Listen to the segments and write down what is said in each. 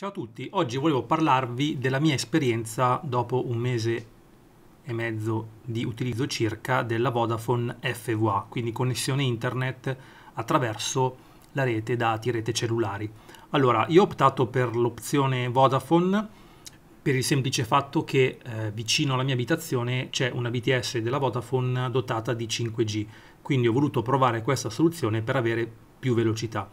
Ciao a tutti, oggi volevo parlarvi della mia esperienza dopo un mese e mezzo di utilizzo circa della Vodafone FVA, quindi connessione internet attraverso la rete dati, rete cellulari. Allora, io ho optato per l'opzione Vodafone per il semplice fatto che eh, vicino alla mia abitazione c'è una BTS della Vodafone dotata di 5G, quindi ho voluto provare questa soluzione per avere più velocità.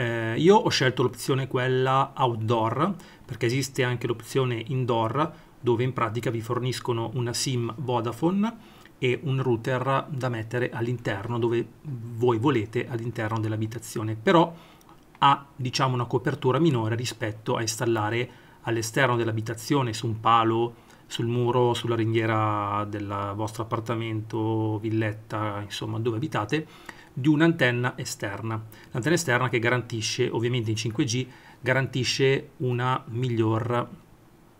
Eh, io ho scelto l'opzione quella outdoor perché esiste anche l'opzione indoor dove in pratica vi forniscono una SIM Vodafone e un router da mettere all'interno dove voi volete all'interno dell'abitazione però ha diciamo una copertura minore rispetto a installare all'esterno dell'abitazione su un palo sul muro, sulla ringhiera del vostro appartamento, villetta, insomma dove abitate, di un'antenna esterna. L'antenna esterna che garantisce, ovviamente in 5G, garantisce una miglior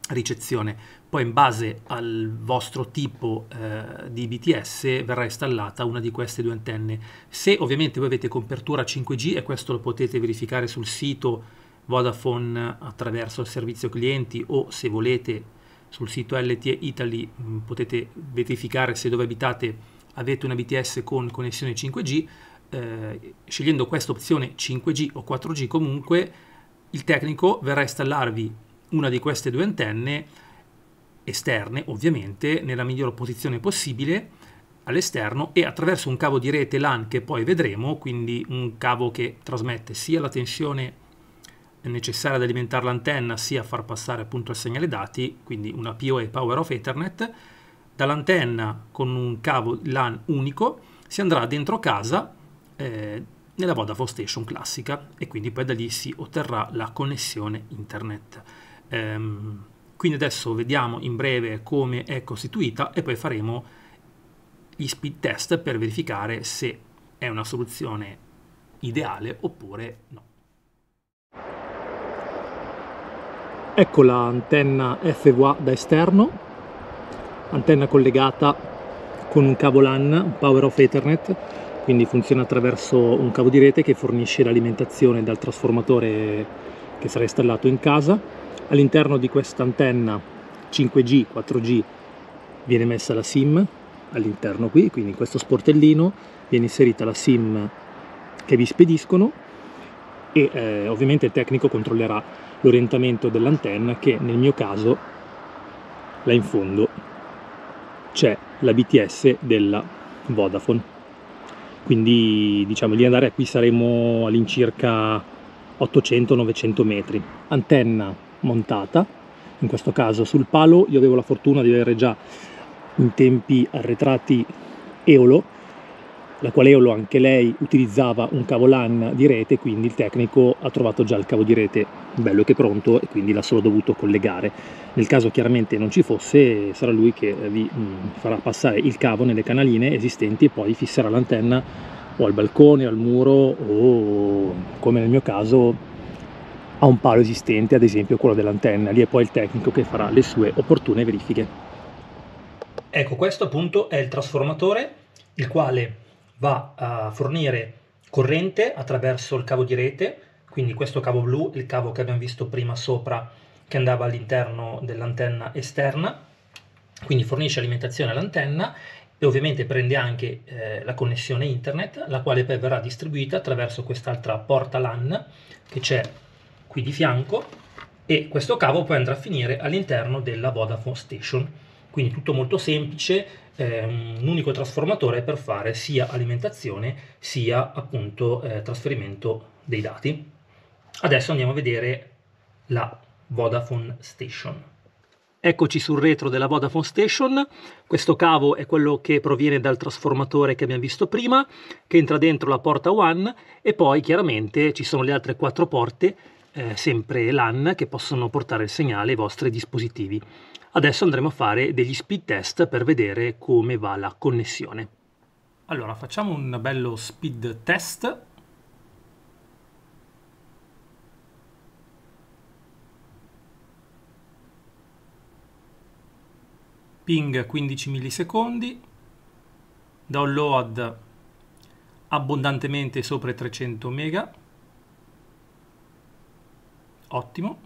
ricezione. Poi in base al vostro tipo eh, di BTS verrà installata una di queste due antenne. Se ovviamente voi avete copertura 5G e questo lo potete verificare sul sito Vodafone attraverso il servizio clienti o se volete sul sito LTE Italy mh, mm, potete verificare se dove abitate avete una BTS con connessione 5G. Eh, scegliendo questa opzione 5G o 4G comunque, il tecnico verrà a installarvi una di queste due antenne esterne, ovviamente, nella migliore posizione possibile all'esterno e attraverso un cavo di rete LAN che poi vedremo, quindi un cavo che trasmette sia la tensione è necessario ad alimentare l'antenna sia far passare appunto il segnale dati, quindi una PoE Power of Ethernet, dall'antenna con un cavo LAN unico si andrà dentro casa eh, nella Vodafone Station classica e quindi poi da lì si otterrà la connessione internet. Ehm, quindi adesso vediamo in breve come è costituita e poi faremo gli speed test per verificare se è una soluzione ideale oppure no. Ecco l'antenna FWA da esterno, antenna collegata con un cavo LAN, Power of Ethernet, quindi funziona attraverso un cavo di rete che fornisce l'alimentazione dal trasformatore che sarà installato in casa. All'interno di questa antenna 5G, 4G viene messa la SIM all'interno qui, quindi in questo sportellino viene inserita la SIM che vi spediscono e eh, ovviamente il tecnico controllerà l'orientamento dell'antenna che nel mio caso là in fondo c'è la BTS della Vodafone quindi diciamo di andare qui saremo all'incirca 800-900 metri antenna montata in questo caso sul palo io avevo la fortuna di avere già in tempi arretrati Eolo la quale Eolo anche lei utilizzava un cavo LAN di rete, quindi il tecnico ha trovato già il cavo di rete bello che pronto e quindi l'ha solo dovuto collegare. Nel caso chiaramente non ci fosse, sarà lui che eh, vi mm, farà passare il cavo nelle canaline esistenti e poi fisserà l'antenna o al balcone, o al muro o come nel mio caso a un palo esistente, ad esempio quello dell'antenna, lì è poi il tecnico che farà le sue opportune verifiche. Ecco, questo appunto è il trasformatore, il quale va a fornire corrente attraverso il cavo di rete, quindi questo cavo blu, il cavo che abbiamo visto prima sopra che andava all'interno dell'antenna esterna, quindi fornisce alimentazione all'antenna e ovviamente prende anche eh, la connessione internet, la quale poi verrà distribuita attraverso quest'altra porta LAN che c'è qui di fianco e questo cavo poi andrà a finire all'interno della Vodafone Station quindi tutto molto semplice, eh, un unico trasformatore per fare sia alimentazione sia appunto eh, trasferimento dei dati. Adesso andiamo a vedere la Vodafone Station. Eccoci sul retro della Vodafone Station, questo cavo è quello che proviene dal trasformatore che abbiamo visto prima, che entra dentro la porta 1 e poi chiaramente ci sono le altre quattro porte eh, sempre LAN che possono portare il segnale ai vostri dispositivi. Adesso andremo a fare degli speed test per vedere come va la connessione. Allora facciamo un bello speed test. Ping 15 millisecondi, download abbondantemente sopra i 300 mega ottimo.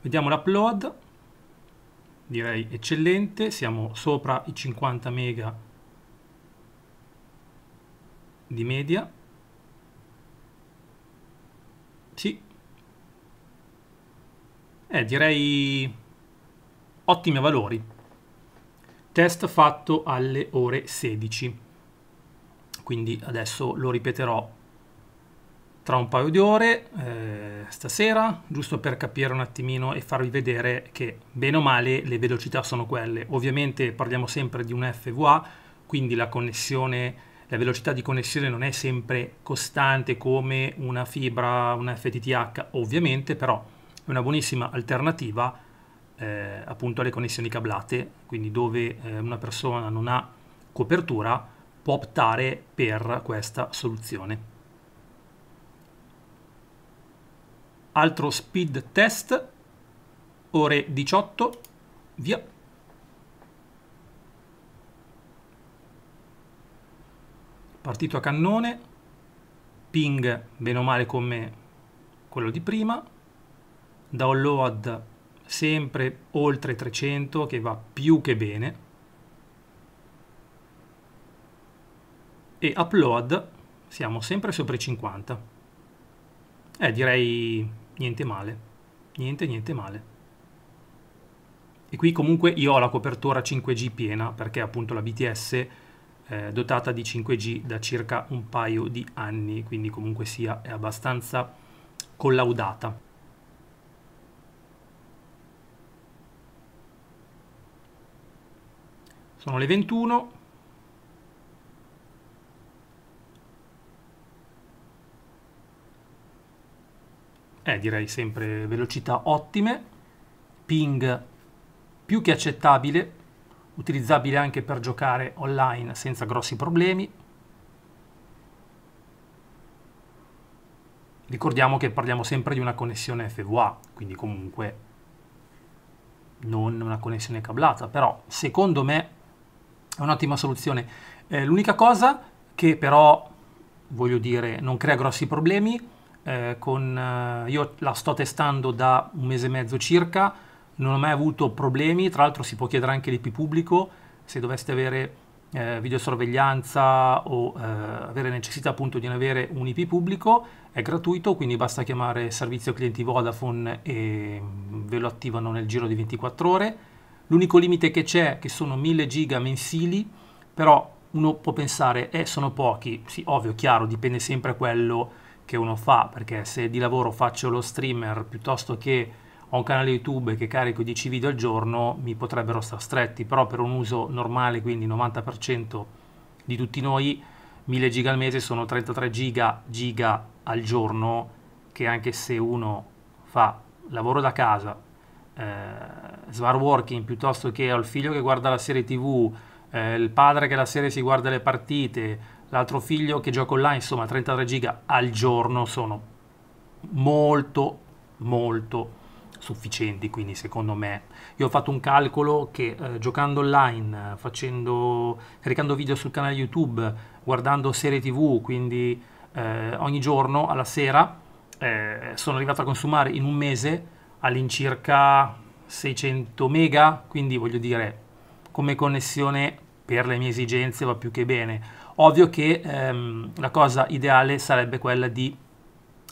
Vediamo l'upload, direi eccellente, siamo sopra i 50 mega di media. Sì. Eh, direi ottimi valori. Test fatto alle ore 16. Quindi adesso lo ripeterò tra un paio di ore, eh, stasera, giusto per capire un attimino e farvi vedere che bene o male le velocità sono quelle. Ovviamente parliamo sempre di un FVA, quindi la connessione, la velocità di connessione non è sempre costante come una fibra, una FTTH, ovviamente, però è una buonissima alternativa eh, appunto alle connessioni cablate, quindi dove eh, una persona non ha copertura può optare per questa soluzione. altro speed test, ore 18, via. Partito a cannone, ping bene o male come quello di prima, download sempre oltre 300 che va più che bene e upload siamo sempre sopra i 50 eh direi niente male, niente niente male. E qui comunque io ho la copertura 5G piena perché appunto la BTS è eh, dotata di 5G da circa un paio di anni, quindi comunque sia è abbastanza collaudata. Sono le 21, eh, direi sempre velocità ottime, ping più che accettabile, utilizzabile anche per giocare online senza grossi problemi. Ricordiamo che parliamo sempre di una connessione FVA, quindi comunque non una connessione cablata, però secondo me è un'ottima soluzione. Eh, l'unica cosa che però, voglio dire, non crea grossi problemi eh, con, eh, io la sto testando da un mese e mezzo circa, non ho mai avuto problemi, tra l'altro si può chiedere anche l'IP pubblico, se doveste avere eh, videosorveglianza o eh, avere necessità appunto di avere un IP pubblico, è gratuito, quindi basta chiamare servizio clienti Vodafone e mm, ve lo attivano nel giro di 24 ore. L'unico limite che c'è, che sono 1000 giga mensili, però uno può pensare, eh, sono pochi, sì, ovvio, chiaro, dipende sempre da quello che uno fa, perché se di lavoro faccio lo streamer piuttosto che ho un canale YouTube che carico 10 video al giorno, mi potrebbero star stretti, però per un uso normale, quindi 90% di tutti noi, 1000 giga al mese sono 33 giga, giga al giorno, che anche se uno fa lavoro da casa, eh, smart working, piuttosto che ho il figlio che guarda la serie TV, eh, il padre che la serie si guarda le partite, l'altro figlio che gioca online, insomma 33 giga al giorno sono molto molto sufficienti, quindi secondo me io ho fatto un calcolo che eh, giocando online, facendo, caricando video sul canale YouTube, guardando serie TV, quindi eh, ogni giorno alla sera eh, sono arrivato a consumare in un mese all'incirca 600 mega, quindi voglio dire come connessione per le mie esigenze va più che bene Ovvio che ehm, la cosa ideale sarebbe quella di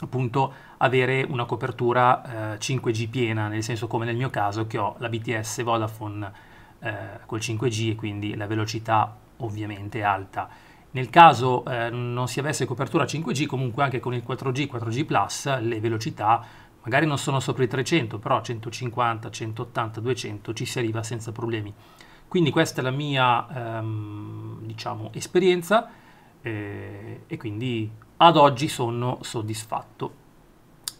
appunto avere una copertura eh, 5G piena, nel senso come nel mio caso che ho la BTS Vodafone eh, col 5G e quindi la velocità ovviamente è alta. Nel caso eh, non si avesse copertura 5G, comunque anche con il 4G, 4G Plus, le velocità magari non sono sopra i 300, però 150, 180, 200 ci si arriva senza problemi. Quindi questa è la mia ehm, diciamo, esperienza eh, e quindi ad oggi sono soddisfatto.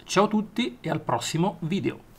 Ciao a tutti e al prossimo video.